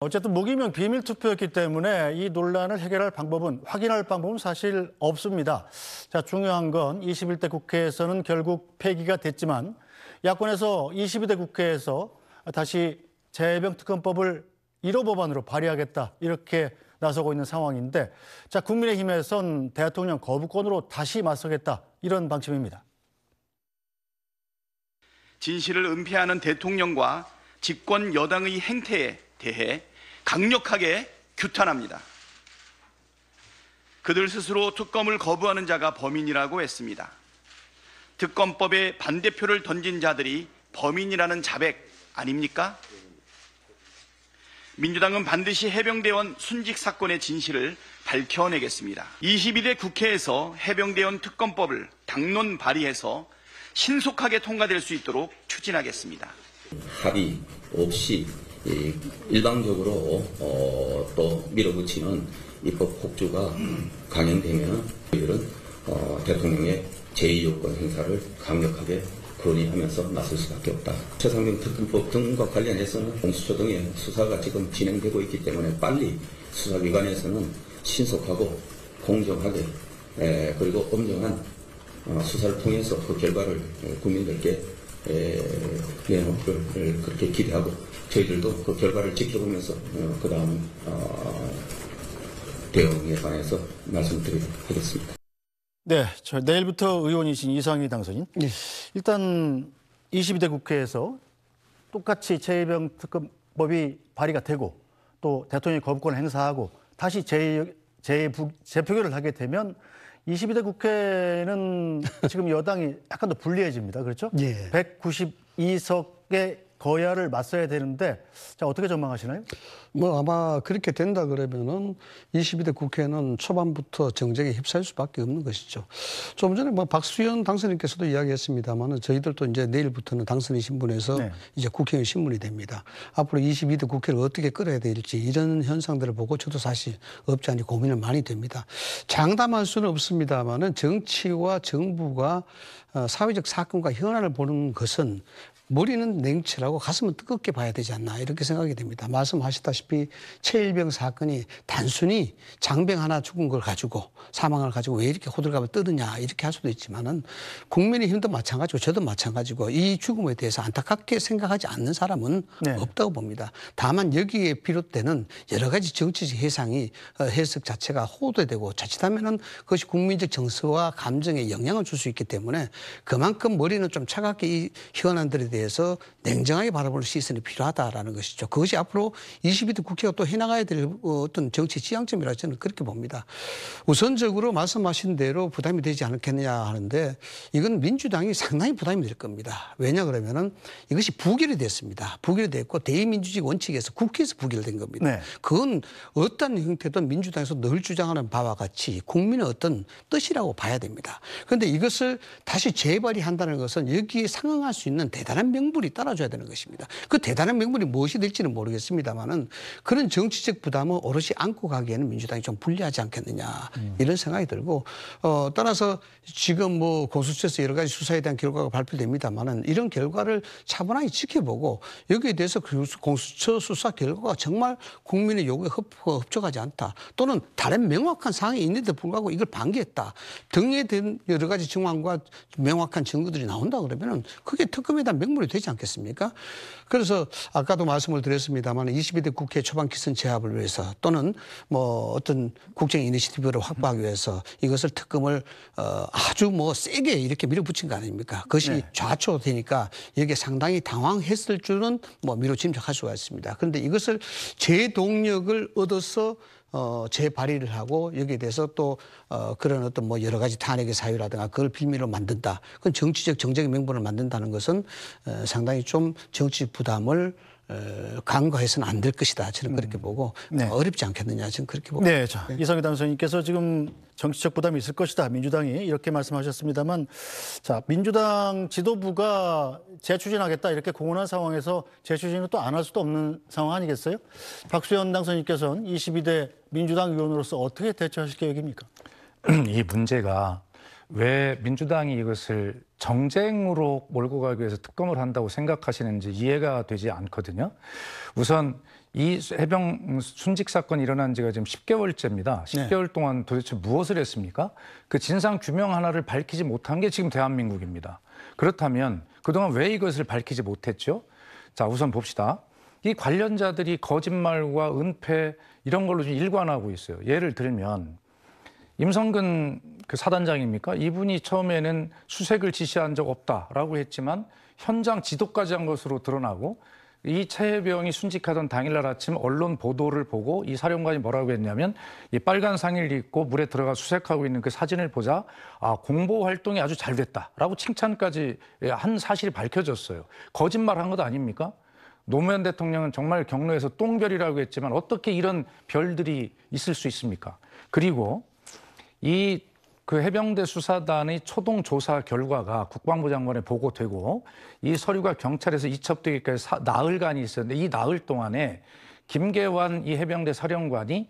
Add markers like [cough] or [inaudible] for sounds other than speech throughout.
어쨌든 무기명 비밀 투표였기 때문에 이 논란을 해결할 방법은 확인할 방법은 사실 없습니다. 자, 중요한 건 21대 국회에서는 결국 폐기가 됐지만 야권에서 22대 국회에서 다시 재해병특검법을 1호 법안으로 발의하겠다 이렇게 나서고 있는 상황인데 자, 국민의힘에선 대통령 거부권으로 다시 맞서겠다 이런 방침입니다. 진실을 은폐하는 대통령과 집권 여당의 행태에 대해 강력하게 규탄합니다. 그들 스스로 특검을 거부하는 자가 범인이라고 했습니다. 특검법의 반대표를 던진 자들이 범인이라는 자백 아닙니까? 민주당은 반드시 해병대원 순직 사건의 진실을 밝혀내겠습니다. 21대 국회에서 해병대원 특검법을 당론 발의해서 신속하게 통과될 수 있도록 추진하겠습니다. 합의 없이 일방적으로 어, 또 밀어붙이는 입법 폭주가 강행되면 이들은 어, 대통령의 제2요건 행사를 강력하게 건의하면서 나설 수밖에 없다. 최상병 특근법 등과 관련해서는 공수처 등의 수사가 지금 진행되고 있기 때문에 빨리 수사기관에서는 신속하고 공정하게 에, 그리고 엄정한 어, 수사를 통해서 그 결과를 국민들께 예, 그, 그렇게 기대하고 저희들도 그 결과를 지켜보면서 어, 그 다음 어, 대응에 관해서 말씀드리겠습니다. 네, 저 내일부터 의원이신 이상희 당선인. 네. 일단 22대 국회에서 똑같이 재해병 특검법이 발의가 되고 또 대통령이 거부권을 행사하고 다시 재, 재, 재표결을 하게 되면 22대 국회는 지금 여당이 약간 더 불리해집니다. 그렇죠? 예. 192석의 거야를 맞서야 되는데 자 어떻게 전망하시나요? 뭐 아마 그렇게 된다 그러면은 22대 국회는 초반부터 정쟁에 휩싸일 수밖에 없는 것이죠. 조금 전에 뭐 박수현 당선인께서도 이야기했습니다만은 저희들도 이제 내일부터는 당선인 신분에서 네. 이제 국회의원 신분이 됩니다. 앞으로 22대 국회를 어떻게 끌어야 될지 이런 현상들을 보고 저도 사실 없지 않니 고민을 많이 됩니다. 장담할 수는 없습니다만은 정치와 정부가 어, 사회적 사건과 현안을 보는 것은 머리는 냉철하고 가슴은 뜨겁게 봐야 되지 않나 이렇게 생각이 됩니다. 말씀하셨다시피 최일병 사건이 단순히 장병 하나 죽은 걸 가지고 사망을 가지고 왜 이렇게 호들갑을 뜨느냐 이렇게 할 수도 있지만은 국민의힘도 마찬가지고 저도 마찬가지고 이 죽음에 대해서 안타깝게 생각하지 않는 사람은 네. 없다고 봅니다. 다만 여기에 비롯되는 여러 가지 정치적 해상이 어, 해석 자체가 호도되고 자칫하면은 그것이 국민적 정서와 감정에 영향을 줄 수 있기 때문에 그만큼 머리는 좀 차갑게 이 현안들에 대해서 냉정하게 바라보는 시선이 필요하다라는 것이죠. 그것이 앞으로 22대 국회가 또 해나가야 될 어떤 정치 지향점이라 저는 그렇게 봅니다. 우선적으로 말씀하신 대로 부담이 되지 않겠느냐 하는데 이건 민주당이 상당히 부담이 될 겁니다. 왜냐 그러면은 이것이 부결이 됐습니다. 부결이 됐고 대의민주주의 원칙에서 국회에서 부결된 겁니다. 네. 그건 어떤 형태든 민주당에서 늘 주장하는 바와 같이 국민의 어떤 뜻이라고 봐야 됩니다. 그런데 이것을 다시 이것 재발이 한다는 것은 여기에 상응할 수 있는 대단한 명분이 따라줘야 되는 것입니다. 그 대단한 명분이 무엇이 될지는 모르겠습니다만은 그런 정치적 부담을 오롯이 안고 가기에는 민주당이 좀 불리하지 않겠느냐 음. 이런 생각이 들고 어 따라서 지금 뭐고수처에서 여러 가지 수사에 대한 결과가 발표됩니다만은 이런 결과를 차분하게 지켜보고 여기에 대해서 공수처 그 수사 결과가 정말 국민의 요구에 흡, 흡족하지 않다 또는 다른 명확한 사항이 있는데 도 불구하고 이걸 반기했다 등에 대한 여러 가지 정황과 명확한 증거들이 나온다 그러면은 그게 특검에 대한 명분이 되지 않겠습니까? 그래서 아까도 말씀을 드렸습니다만 22대 국회 초반 기선 제압을 위해서 또는 뭐 어떤 국정 이니시티브를 확보하기 위해서 이것을 특검을 어 아주 뭐 세게 이렇게 밀어붙인 거 아닙니까? 그것이 네. 좌초되니까 여기에 상당히 당황했을 줄은 뭐 미로 짐작할 수가 있습니다. 그런데 이것을 제동력을 얻어서 어, 재발의를 하고 여기에 대해서 또 어, 그런 어떤 뭐 여러 가지 탄핵의 사유라든가 그걸 빌미로 만든다. 그건 정치적 정쟁의 명분을 만든다는 것은 어, 상당히 좀 정치 부담을 어, 간과해서는 안 될 것이다. 저는 그렇게 음. 보고 네. 아, 어렵지 않겠느냐. 저는 그렇게 보고. 네, 자, 네. 이성희 당선인께서 지금 정치적 부담이 있을 것이다. 민주당이 이렇게 말씀하셨습니다만, 자 민주당 지도부가 재추진하겠다 이렇게 공언한 상황에서 재추진을 또 안 할 수도 없는 상황 아니겠어요? 박수현 당선인께서는 22대 민주당 의원으로서 어떻게 대처하실 계획입니까? [clears throat] 이 문제가 왜 민주당이 이것을 정쟁으로 몰고 가기 위해서 특검을 한다고 생각하시는지 이해가 되지 않거든요. 우선 이 해병 순직 사건이 일어난 지가 지금 10개월째입니다. 10개월 네. 동안 도대체 무엇을 했습니까? 그 진상 규명 하나를 밝히지 못한 게 지금 대한민국입니다. 그렇다면 그동안 왜 이것을 밝히지 못했죠? 자, 우선 봅시다. 이 관련자들이 거짓말과 은폐 이런 걸로 좀 일관하고 있어요. 예를 들면 임성근 그 사단장입니까? 이분이 처음에는 수색을 지시한 적 없다라고 했지만 현장 지도까지 한 것으로 드러나고 이 최해병이 순직하던 당일날 아침 언론 보도를 보고 이 사령관이 뭐라고 했냐면 이 빨간 상의를 입고 물에 들어가 수색하고 있는 그 사진을 보자 아 공보 활동이 아주 잘 됐다라고 칭찬까지 예, 한 사실이 밝혀졌어요. 거짓말한 것 아닙니까? 노무현 대통령은 정말 경로에서 똥별이라고 했지만 어떻게 이런 별들이 있을 수 있습니까? 그리고 이그 해병대 수사단의 초동 조사 결과가 국방부 장관에 보고되고 이 서류가 경찰에서 이첩되기까지 사, 나흘간이 있었는데 이 나흘 동안에 김계환 이 해병대 사령관이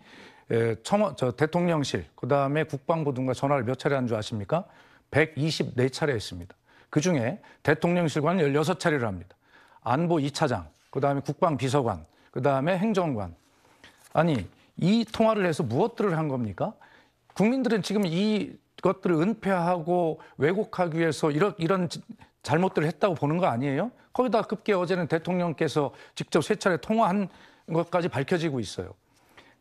에, 청, 어저 대통령실 그다음에 국방부 등과 전화를 몇 차례 한 줄 아십니까? 124차례 했습니다. 그중에 대통령실과는 16차례를 합니다. 안보 2차장 그다음에 국방비서관, 그다음에 행정관. 아니, 이 통화를 해서 무엇들을 한 겁니까? 국민들은 지금 이것들을 은폐하고 왜곡하기 위해서 이런, 이런 잘못들을 했다고 보는 거 아니에요? 거기다 급기야 어제는 대통령께서 직접 세 차례 통화한 것까지 밝혀지고 있어요.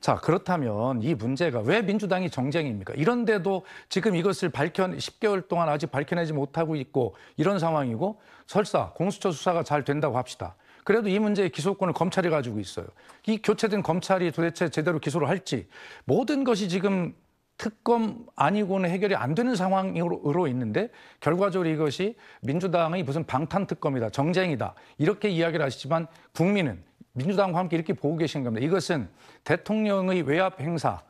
자, 그렇다면 이 문제가 왜 민주당이 정쟁입니까? 이런데도 지금 이것을 밝혀, 10개월 동안 아직 밝혀내지 못하고 있고 이런 상황이고 설사 공수처 수사가 잘 된다고 합시다. 그래도 이 문제의 기소권을 검찰이 가지고 있어요. 이 교체된 검찰이 도대체 제대로 기소를 할지 모든 것이 지금 특검 아니고는 해결이 안 되는 상황으로 있는데 결과적으로 이것이 민주당의 무슨 방탄 특검이다, 정쟁이다 이렇게 이야기를 하시지만 국민은 민주당과 함께 이렇게 보고 계신 겁니다. 이것은 대통령의 외압 행사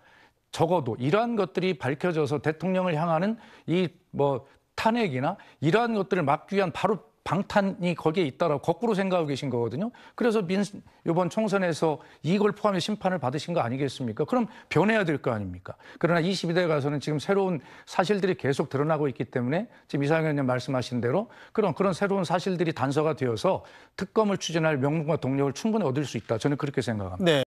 적어도 이러한 것들이 밝혀져서 대통령을 향하는 이 뭐 탄핵이나 이러한 것들을 막기 위한 바로 방탄이 거기에 있다라고 거꾸로 생각하고 계신 거거든요. 그래서 민 이번 총선에서 이걸 포함해 심판을 받으신 거 아니겠습니까? 그럼 변해야 될 거 아닙니까? 그러나 22대에 가서는 지금 새로운 사실들이 계속 드러나고 있기 때문에 지금 이상현 의원님 말씀하신 대로 그런 그런 새로운 사실들이 단서가 되어서 특검을 추진할 명분과 동력을 충분히 얻을 수 있다. 저는 그렇게 생각합니다. 네.